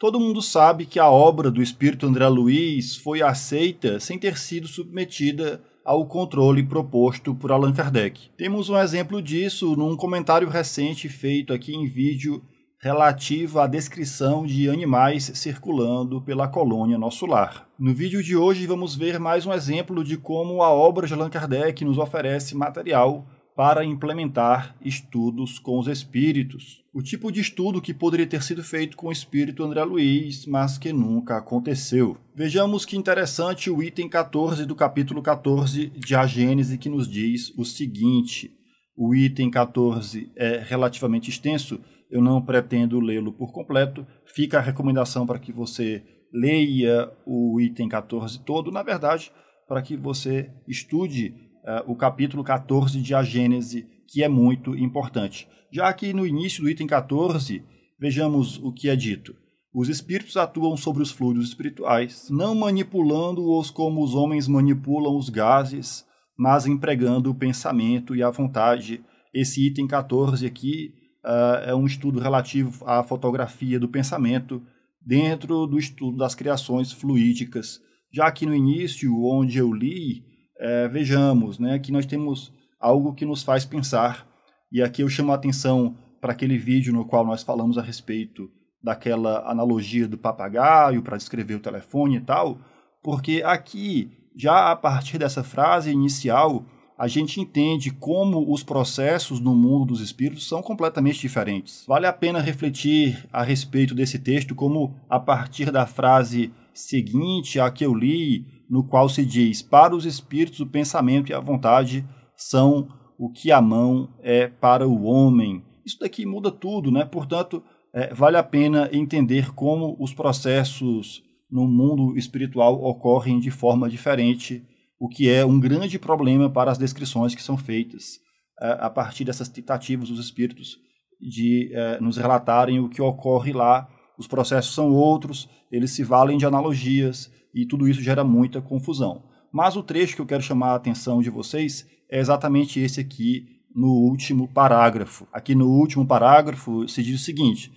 Todo mundo sabe que a obra do espírito André Luiz foi aceita sem ter sido submetida ao controle proposto por Allan Kardec. Temos um exemplo disso num comentário recente feito aqui em vídeo relativo à descrição de animais circulando pela colônia Nosso Lar. No vídeo de hoje vamos ver mais um exemplo de como a obra de Allan Kardec nos oferece material para implementar estudos com os espíritos. O tipo de estudo que poderia ter sido feito com o espírito André Luiz, mas que nunca aconteceu. Vejamos que interessante o item 14 do capítulo 14 de A Gênese, que nos diz o seguinte. O item 14 é relativamente extenso, eu não pretendo lê-lo por completo. Fica a recomendação para que você leia o item 14 todo, na verdade, para que você estude uh, o capítulo 14 de A Gênese, que é muito importante. Já que no início do item 14, vejamos o que é dito. Os espíritos atuam sobre os fluidos espirituais, não manipulando-os como os homens manipulam os gases, mas empregando o pensamento e a vontade. Esse item 14 aqui uh, é um estudo relativo à fotografia do pensamento dentro do estudo das criações fluídicas, já que no início, onde eu li é, vejamos né, que nós temos algo que nos faz pensar. E aqui eu chamo a atenção para aquele vídeo no qual nós falamos a respeito daquela analogia do papagaio para descrever o telefone e tal, porque aqui, já a partir dessa frase inicial, a gente entende como os processos no mundo dos espíritos são completamente diferentes. Vale a pena refletir a respeito desse texto, como a partir da frase seguinte a que eu li, no qual se diz: Para os espíritos, o pensamento e a vontade são o que a mão é para o homem. Isso daqui muda tudo, né? Portanto, é, vale a pena entender como os processos no mundo espiritual ocorrem de forma diferente, o que é um grande problema para as descrições que são feitas é, a partir dessas tentativas dos espíritos de é, nos relatarem o que ocorre lá. Os processos são outros, eles se valem de analogias, e tudo isso gera muita confusão. Mas o trecho que eu quero chamar a atenção de vocês é exatamente esse aqui no último parágrafo. Aqui no último parágrafo se diz o seguinte: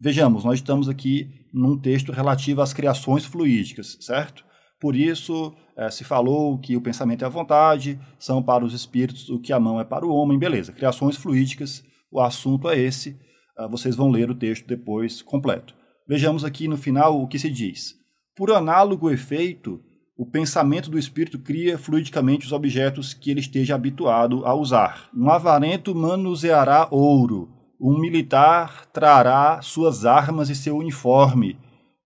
vejamos, nós estamos aqui num texto relativo às criações fluídicas, certo? Por isso é, se falou que o pensamento é a vontade, são para os espíritos o que a mão é para o homem, beleza. Criações fluídicas, o assunto é esse. Ah, vocês vão ler o texto depois completo. Vejamos aqui no final o que se diz. Por análogo efeito, o pensamento do espírito cria fluidicamente os objetos que ele esteja habituado a usar. Um avarento manuseará ouro, um militar trará suas armas e seu uniforme,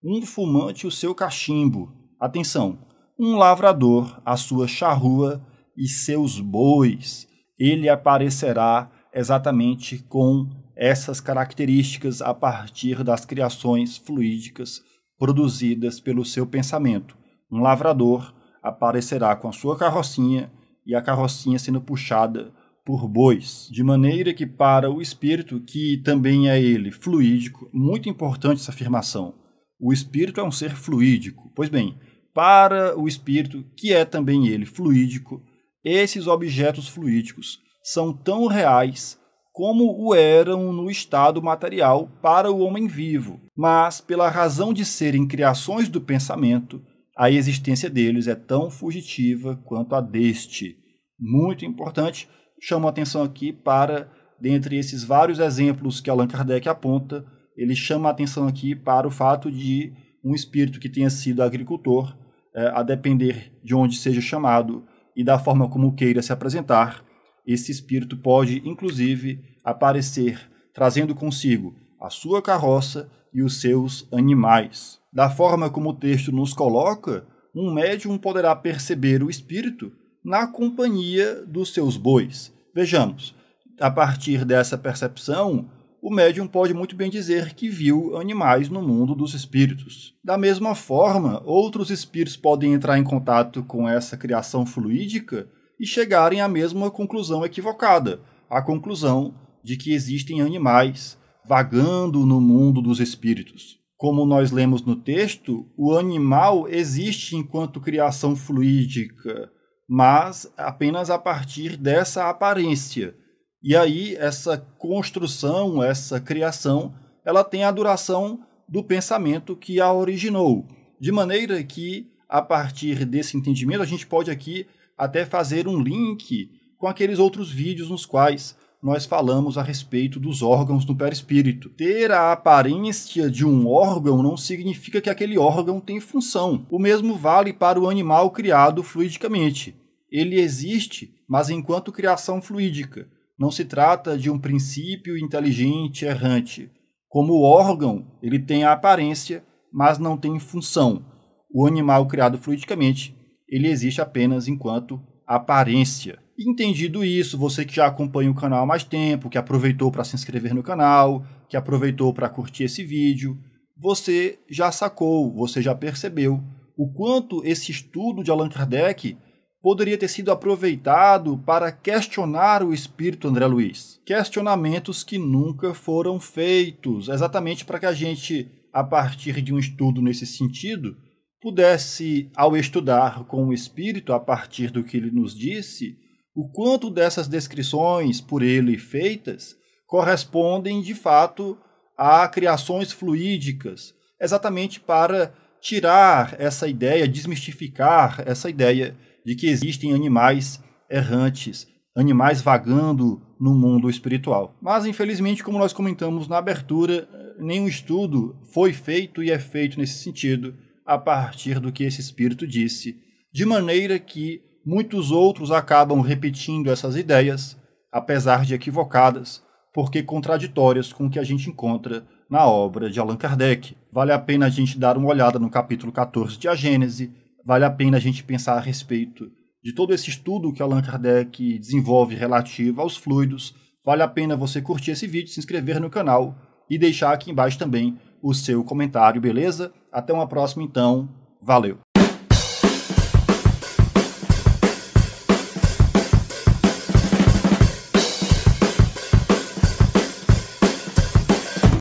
um fumante o seu cachimbo. Atenção! Um lavrador a sua charrua e seus bois. Ele aparecerá exatamente com essas características a partir das criações fluídicas produzidas pelo seu pensamento. Um lavrador aparecerá com a sua carrocinha e a carrocinha sendo puxada por bois, de maneira que para o espírito, que também é ele fluídico, muito importante essa afirmação. O espírito é um ser fluídico. Pois bem, para o espírito, que é também ele fluídico, esses objetos fluídicos são tão reais como o eram no estado material para o homem vivo, mas pela razão de serem criações do pensamento, a existência deles é tão fugitiva quanto a deste. Muito importante, chamo a atenção aqui para, dentre esses vários exemplos que Allan Kardec aponta, ele chama a atenção aqui para o fato de um espírito que tenha sido agricultor, eh, a depender de onde seja chamado e da forma como queira se apresentar, esse espírito pode, inclusive, aparecer trazendo consigo a sua carroça e os seus animais. Da forma como o texto nos coloca, um médium poderá perceber o espírito na companhia dos seus bois. Vejamos, a partir dessa percepção, o médium pode muito bem dizer que viu animais no mundo dos espíritos. Da mesma forma, outros espíritos podem entrar em contato com essa criação fluídica e chegarem à mesma conclusão equivocada, a conclusão de que existem animais vagando no mundo dos espíritos. Como nós lemos no texto, o animal existe enquanto criação fluídica, mas apenas a partir dessa aparência. E aí essa construção, essa criação, ela tem a duração do pensamento que a originou. De maneira que, a partir desse entendimento, a gente pode aqui até fazer um link com aqueles outros vídeos nos quais nós falamos a respeito dos órgãos do perispírito. Ter a aparência de um órgão não significa que aquele órgão tem função. O mesmo vale para o animal criado fluidicamente. Ele existe, mas enquanto criação fluídica. Não se trata de um princípio inteligente errante. Como órgão, ele tem a aparência, mas não tem função. O animal criado fluidicamente ele existe apenas enquanto aparência. Entendido isso, você que já acompanha o canal há mais tempo, que aproveitou para se inscrever no canal, que aproveitou para curtir esse vídeo, você já sacou, você já percebeu o quanto esse estudo de Allan Kardec poderia ter sido aproveitado para questionar o espírito André Luiz. Questionamentos que nunca foram feitos, exatamente para que a gente, a partir de um estudo nesse sentido, pudesse, ao estudar com o Espírito, a partir do que ele nos disse, o quanto dessas descrições por ele feitas correspondem de fato a criações fluídicas, exatamente para tirar essa ideia, desmistificar essa ideia de que existem animais errantes, animais vagando no mundo espiritual. Mas, infelizmente, como nós comentamos na abertura, nenhum estudo foi feito e é feito nesse sentido a partir do que esse espírito disse, de maneira que muitos outros acabam repetindo essas ideias, apesar de equivocadas, porque contraditórias com o que a gente encontra na obra de Allan Kardec. Vale a pena a gente dar uma olhada no capítulo 14 de A Gênese, vale a pena a gente pensar a respeito de todo esse estudo que Allan Kardec desenvolve relativo aos fluidos. Vale a pena você curtir esse vídeo, se inscrever no canal e deixar aqui embaixo também o seu comentário, beleza? Até uma próxima, então. Valeu!